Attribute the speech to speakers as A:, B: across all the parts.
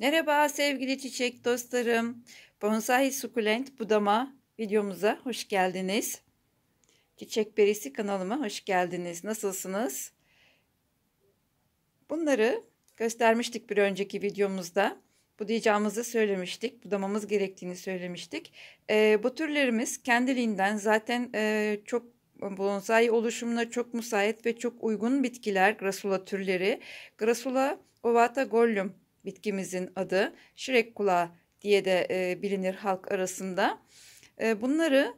A: Merhaba sevgili çiçek dostlarım. Bonsai sukulent budama videomuza hoş geldiniz. Çiçek perisi kanalıma hoş geldiniz. Nasılsınız? Bunları göstermiştik bir önceki videomuzda. Budayacağımızı söylemiştik. Budamamız gerektiğini söylemiştik. E, bu türlerimiz kendiliğinden zaten e, çok bonsai oluşumuna çok müsait ve çok uygun bitkiler. Grasula türleri. Grasula ovata gollum bitkimizin adı. Şirek kulağı diye de e, bilinir halk arasında. E, bunları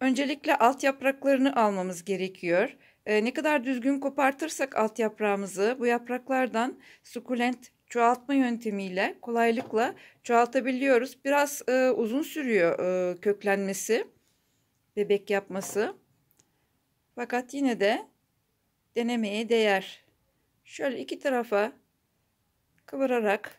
A: öncelikle alt yapraklarını almamız gerekiyor. E, ne kadar düzgün kopartırsak alt yaprağımızı bu yapraklardan sukulent çoğaltma yöntemiyle kolaylıkla çoğaltabiliyoruz. Biraz e, uzun sürüyor e, köklenmesi, bebek yapması. Fakat yine de denemeye değer. Şöyle iki tarafa kıvırarak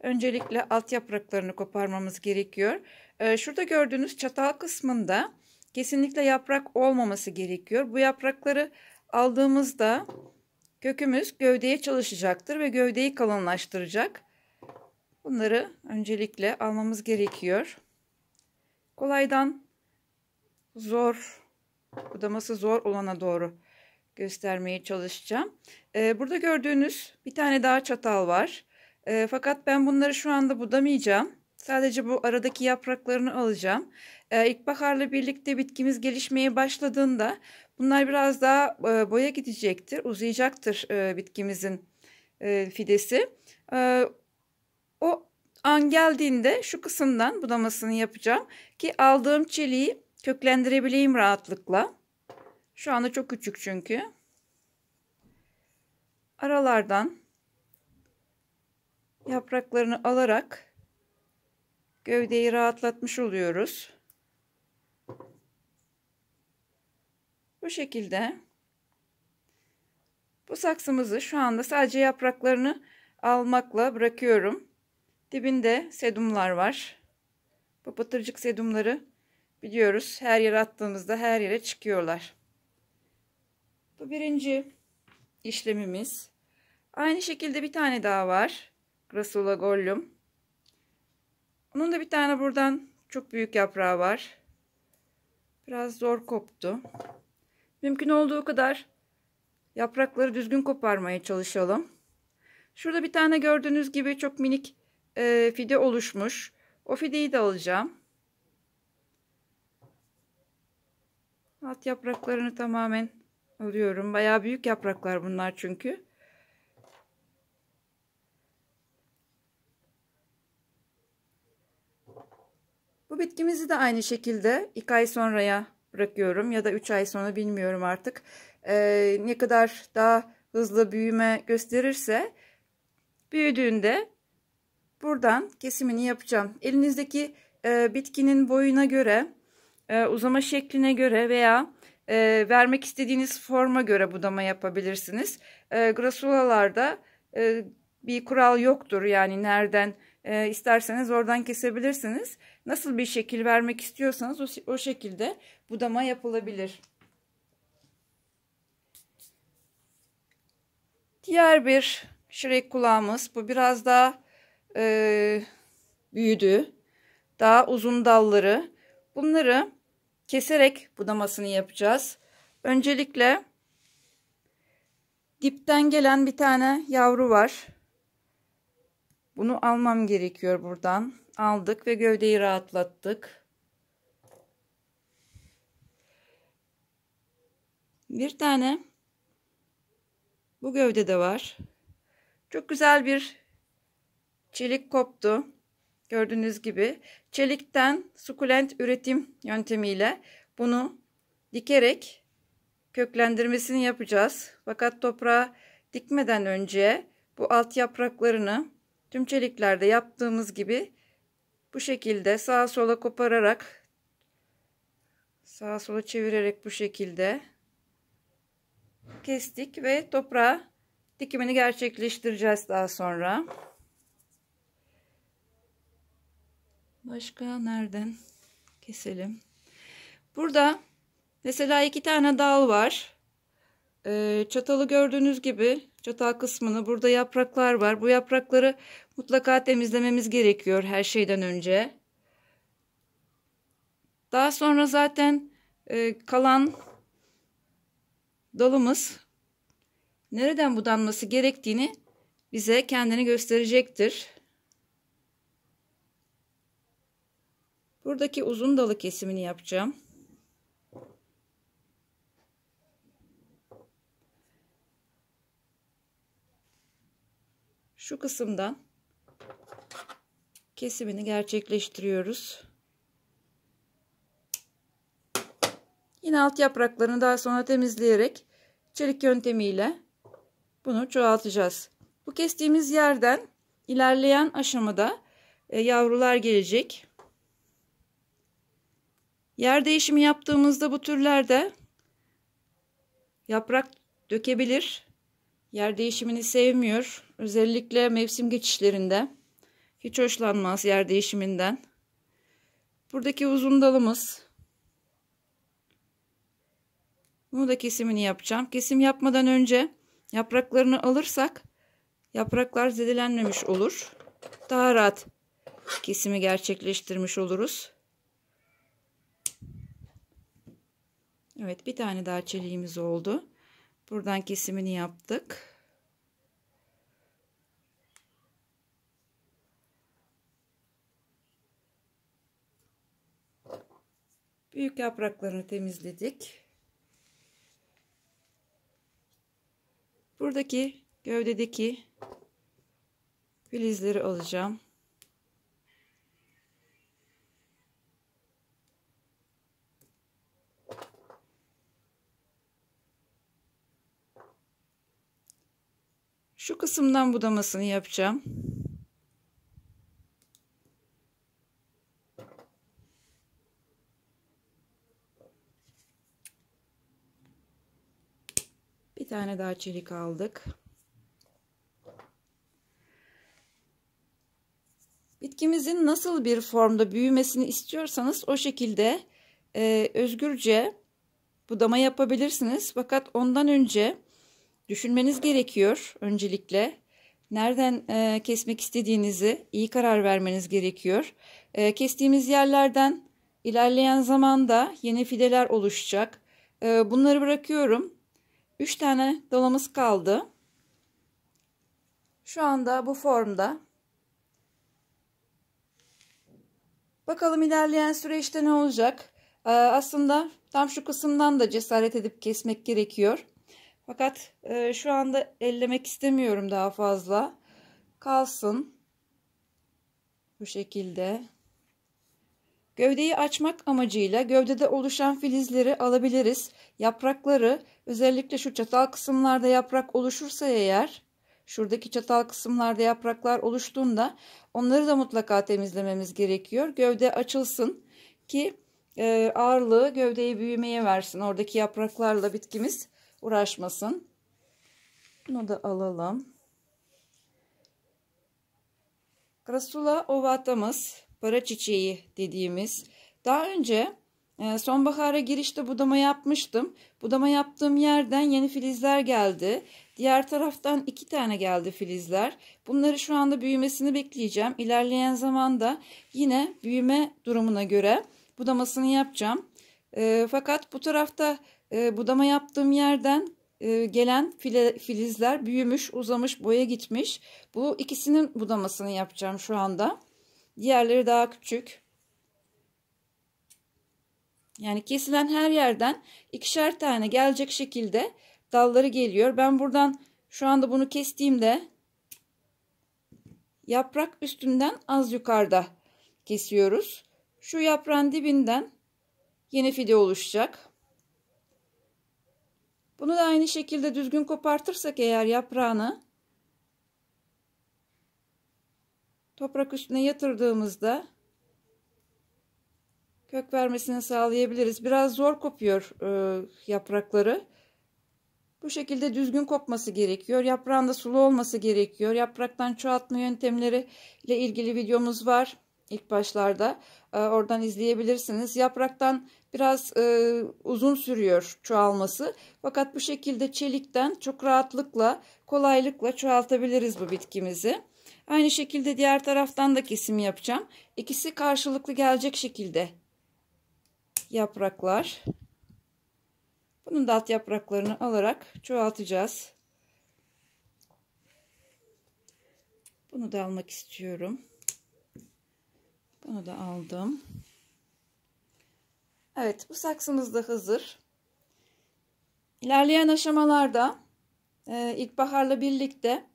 A: öncelikle alt yapraklarını koparmamız gerekiyor. Ee, şurada gördüğünüz çatal kısmında kesinlikle yaprak olmaması gerekiyor. Bu yaprakları aldığımızda kökümüz gövdeye çalışacaktır ve gövdeyi kalınlaştıracak. Bunları öncelikle almamız gerekiyor. Kolaydan zor, budaması zor olana doğru göstermeye çalışacağım. Ee, burada gördüğünüz bir tane daha çatal var. Ee, fakat ben bunları şu anda budamayacağım. Sadece bu aradaki yapraklarını alacağım. Ee, ilkbaharla birlikte bitkimiz gelişmeye başladığında bunlar biraz daha e, boya gidecektir, uzayacaktır e, bitkimizin e, fidesi. E, o an geldiğinde şu kısımdan budamasını yapacağım ki aldığım çeliği köklendirebileyim rahatlıkla. Şu anda çok küçük çünkü. Aralardan yapraklarını alarak gövdeyi rahatlatmış oluyoruz. Bu şekilde bu saksımızı şu anda sadece yapraklarını almakla bırakıyorum. Dibinde sedumlar var. Bu Papatırcık sedumları biliyoruz her yere attığımızda her yere çıkıyorlar. Bu birinci işlemimiz. Aynı şekilde bir tane daha var. Grasula gollum. Onun da bir tane buradan çok büyük yaprağı var. Biraz zor koptu. Mümkün olduğu kadar yaprakları düzgün koparmaya çalışalım. Şurada bir tane gördüğünüz gibi çok minik e, fide oluşmuş. O fideyi de alacağım. Alt yapraklarını tamamen alıyorum. Bayağı büyük yapraklar bunlar çünkü. Bu bitkimizi de aynı şekilde 2 ay sonraya bırakıyorum ya da 3 ay sonra bilmiyorum artık. Ee, ne kadar daha hızlı büyüme gösterirse büyüdüğünde buradan kesimini yapacağım. Elinizdeki e, bitkinin boyuna göre, e, uzama şekline göre veya e, vermek istediğiniz forma göre budama yapabilirsiniz. E, ee, grasulalarda e, bir kural yoktur yani nereden e, isterseniz oradan kesebilirsiniz. Nasıl bir şekil vermek istiyorsanız o, o şekilde budama yapılabilir. Diğer bir şirek kulağımız bu biraz daha e, büyüdü. Daha uzun dalları. Bunları keserek budamasını yapacağız. Öncelikle dipten gelen bir tane yavru var. Bunu almam gerekiyor buradan. Aldık ve gövdeyi rahatlattık. Bir tane bu gövdede var. Çok güzel bir çelik koptu. Gördüğünüz gibi çelikten sukulent üretim yöntemiyle bunu dikerek köklendirmesini yapacağız. Fakat toprağa dikmeden önce bu alt yapraklarını tüm çeliklerde yaptığımız gibi bu şekilde sağa sola kopararak sağa sola çevirerek bu şekilde kestik ve toprağa dikimini gerçekleştireceğiz daha sonra. Başka nereden keselim? Burada mesela iki tane dal var. Ee, çatalı gördüğünüz gibi çatal kısmını burada yapraklar var. Bu yaprakları mutlaka temizlememiz gerekiyor her şeyden önce. Daha sonra zaten e, kalan dalımız nereden budanması gerektiğini bize kendini gösterecektir. Buradaki uzun dalı kesimini yapacağım. Şu kısımdan kesimini gerçekleştiriyoruz. Yine alt yapraklarını daha sonra temizleyerek çelik yöntemiyle bunu çoğaltacağız. Bu kestiğimiz yerden ilerleyen aşamada e, yavrular gelecek. Yer değişimi yaptığımızda bu türlerde yaprak dökebilir. Yer değişimini sevmiyor. Özellikle mevsim geçişlerinde. Hiç hoşlanmaz yer değişiminden. Buradaki uzun dalımız. Bunu da kesimini yapacağım. Kesim yapmadan önce yapraklarını alırsak yapraklar zedelenmemiş olur. Daha rahat kesimi gerçekleştirmiş oluruz. Evet bir tane daha çeliğimiz oldu. Buradan kesimini yaptık. Büyük yapraklarını temizledik. Buradaki gövdedeki filizleri alacağım. Şu kısımdan budamasını yapacağım. Bir tane daha çelik aldık. Bitkimizin nasıl bir formda büyümesini istiyorsanız o şekilde e, özgürce budama yapabilirsiniz. Fakat ondan önce Düşünmeniz gerekiyor öncelikle. Nereden e, kesmek istediğinizi iyi karar vermeniz gerekiyor. E, kestiğimiz yerlerden ilerleyen zamanda yeni fideler oluşacak. E, bunları bırakıyorum. 3 tane dalımız kaldı. Şu anda bu formda. Bakalım ilerleyen süreçte ne olacak? E, aslında tam şu kısımdan da cesaret edip kesmek gerekiyor. Fakat e, şu anda ellemek istemiyorum daha fazla. Kalsın. Bu şekilde. Gövdeyi açmak amacıyla gövdede oluşan filizleri alabiliriz. Yaprakları özellikle şu çatal kısımlarda yaprak oluşursa eğer şuradaki çatal kısımlarda yapraklar oluştuğunda onları da mutlaka temizlememiz gerekiyor. Gövde açılsın ki e, ağırlığı gövdeyi büyümeye versin. Oradaki yapraklarla bitkimiz uğraşmasın. Bunu da alalım. Krasula ovatamız, para çiçeği dediğimiz. Daha önce e, sonbahara girişte budama yapmıştım. Budama yaptığım yerden yeni filizler geldi. Diğer taraftan iki tane geldi filizler. Bunları şu anda büyümesini bekleyeceğim. İlerleyen zamanda yine büyüme durumuna göre budamasını yapacağım. E, fakat bu tarafta e, budama yaptığım yerden e, gelen file, filizler büyümüş, uzamış, boya gitmiş. Bu ikisinin budamasını yapacağım şu anda. Diğerleri daha küçük. Yani kesilen her yerden ikişer tane gelecek şekilde dalları geliyor. Ben buradan şu anda bunu kestiğimde yaprak üstünden az yukarıda kesiyoruz. Şu yaprağın dibinden yeni fide oluşacak. Bunu da aynı şekilde düzgün kopartırsak eğer yaprağını toprak üstüne yatırdığımızda kök vermesini sağlayabiliriz. Biraz zor kopuyor e, yaprakları. Bu şekilde düzgün kopması gerekiyor. Yaprağın da sulu olması gerekiyor. Yapraktan çoğaltma yöntemleri ile ilgili videomuz var ilk başlarda e, oradan izleyebilirsiniz. Yapraktan biraz e, uzun sürüyor çoğalması fakat bu şekilde çelikten çok rahatlıkla kolaylıkla çoğaltabiliriz bu bitkimizi. Aynı şekilde diğer taraftan da kesim yapacağım. İkisi karşılıklı gelecek şekilde yapraklar. Bunun da alt yapraklarını alarak çoğaltacağız. Bunu da almak istiyorum. Bunu da aldım. Evet bu saksımız da hazır. İlerleyen aşamalarda e, ilkbaharla birlikte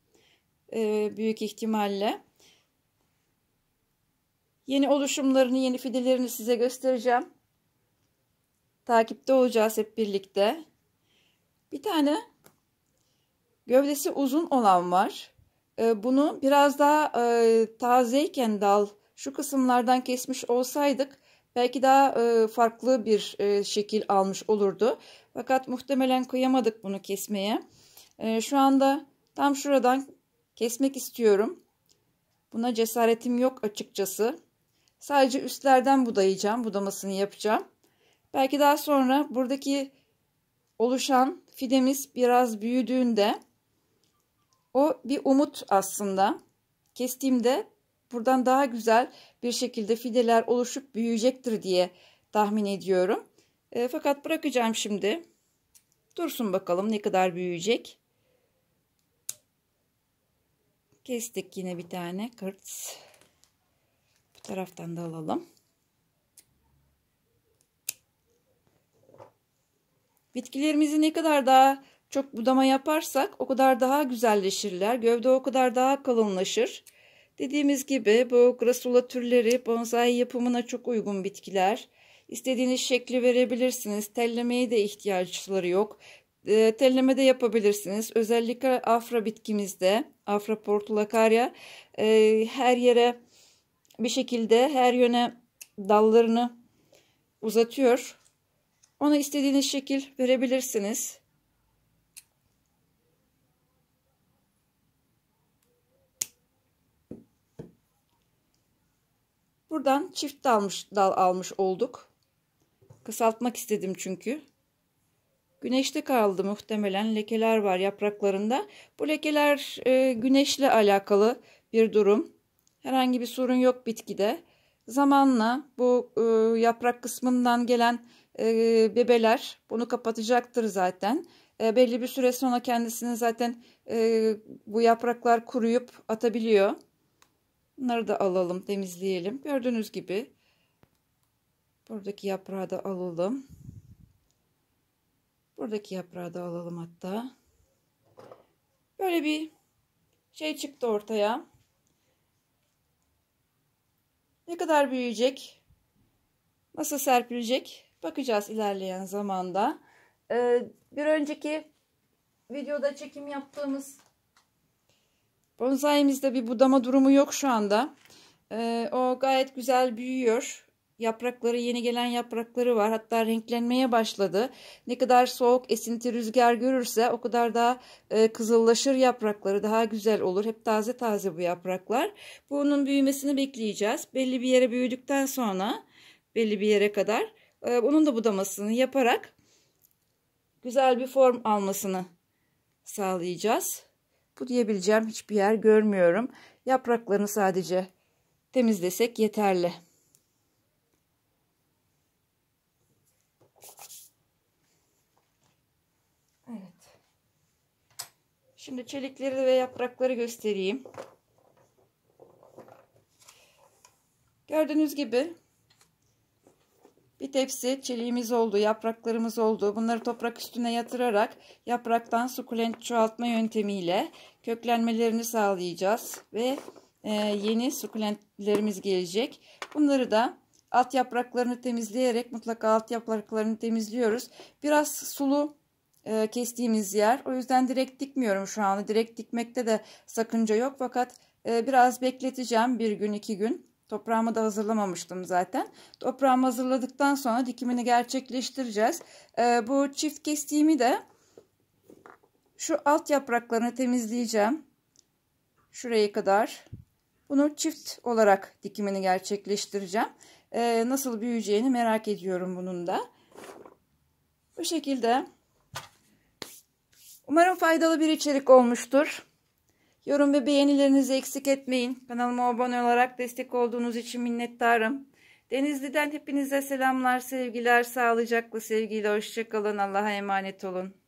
A: e, büyük ihtimalle yeni oluşumlarını, yeni fidelerini size göstereceğim. Takipte olacağız hep birlikte. Bir tane gövdesi uzun olan var. E, bunu biraz daha e, tazeyken dal şu kısımlardan kesmiş olsaydık belki daha e, farklı bir e, şekil almış olurdu. Fakat muhtemelen koyamadık bunu kesmeye. E, şu anda tam şuradan kesmek istiyorum. Buna cesaretim yok açıkçası. Sadece üstlerden budayacağım, budamasını yapacağım. Belki daha sonra buradaki oluşan fidemiz biraz büyüdüğünde o bir umut aslında. Kestiğimde buradan daha güzel bir şekilde fideler oluşup büyüyecektir diye tahmin ediyorum. E, fakat bırakacağım şimdi. Dursun bakalım ne kadar büyüyecek. Kestik yine bir tane kırt. Bu taraftan da alalım. Bitkilerimizi ne kadar daha çok budama yaparsak o kadar daha güzelleşirler. Gövde o kadar daha kalınlaşır. Dediğimiz gibi bu grasula türleri bonsai yapımına çok uygun bitkiler. İstediğiniz şekli verebilirsiniz. Tellemeye de ihtiyaçları yok. E, telleme de yapabilirsiniz. Özellikle afra bitkimizde, afra portulakarya e, her yere bir şekilde her yöne dallarını uzatıyor. Ona istediğiniz şekil verebilirsiniz. Buradan çift dalmış, dal almış olduk. Kısaltmak istedim çünkü. Güneşte kaldı muhtemelen lekeler var yapraklarında. Bu lekeler e, güneşle alakalı bir durum. Herhangi bir sorun yok bitkide. Zamanla bu e, yaprak kısmından gelen e, bebeler bunu kapatacaktır zaten. E, belli bir süre sonra kendisini zaten e, bu yapraklar kuruyup atabiliyor. Bunları da alalım, temizleyelim. Gördüğünüz gibi buradaki yaprağı da alalım. Buradaki yaprağı da alalım hatta. Böyle bir şey çıktı ortaya. Ne kadar büyüyecek? Nasıl serpilecek? Bakacağız ilerleyen zamanda. Ee, bir önceki videoda çekim yaptığımız Bonsaimizde bir budama durumu yok şu anda. Ee, o gayet güzel büyüyor. Yaprakları yeni gelen yaprakları var. Hatta renklenmeye başladı. Ne kadar soğuk esinti rüzgar görürse o kadar daha e, kızıllaşır yaprakları. Daha güzel olur. Hep taze taze bu yapraklar. Bunun büyümesini bekleyeceğiz. Belli bir yere büyüdükten sonra belli bir yere kadar e, onun da budamasını yaparak güzel bir form almasını sağlayacağız. Bu diyebileceğim hiçbir yer görmüyorum. Yapraklarını sadece temizlesek yeterli. Evet. Şimdi çelikleri ve yaprakları göstereyim. Gördüğünüz gibi bir tepsi çeliğimiz oldu, yapraklarımız oldu. Bunları toprak üstüne yatırarak yapraktan sukulent çoğaltma yöntemiyle köklenmelerini sağlayacağız. Ve e, yeni sukulentlerimiz gelecek. Bunları da alt yapraklarını temizleyerek mutlaka alt yapraklarını temizliyoruz. Biraz sulu e, kestiğimiz yer. O yüzden direkt dikmiyorum şu anda. Direkt dikmekte de sakınca yok. Fakat e, biraz bekleteceğim bir gün iki gün. Toprağımı da hazırlamamıştım zaten. Toprağımı hazırladıktan sonra dikimini gerçekleştireceğiz. Ee, bu çift kestiğimi de şu alt yapraklarını temizleyeceğim. Şuraya kadar. Bunu çift olarak dikimini gerçekleştireceğim. Ee, nasıl büyüyeceğini merak ediyorum bunun da. Bu şekilde. Umarım faydalı bir içerik olmuştur. Yorum ve beğenilerinizi eksik etmeyin. Kanalıma abone olarak destek olduğunuz için minnettarım. Denizli'den hepinize selamlar, sevgiler, sağlıcakla, sevgiyle, hoşçakalın, Allah'a emanet olun.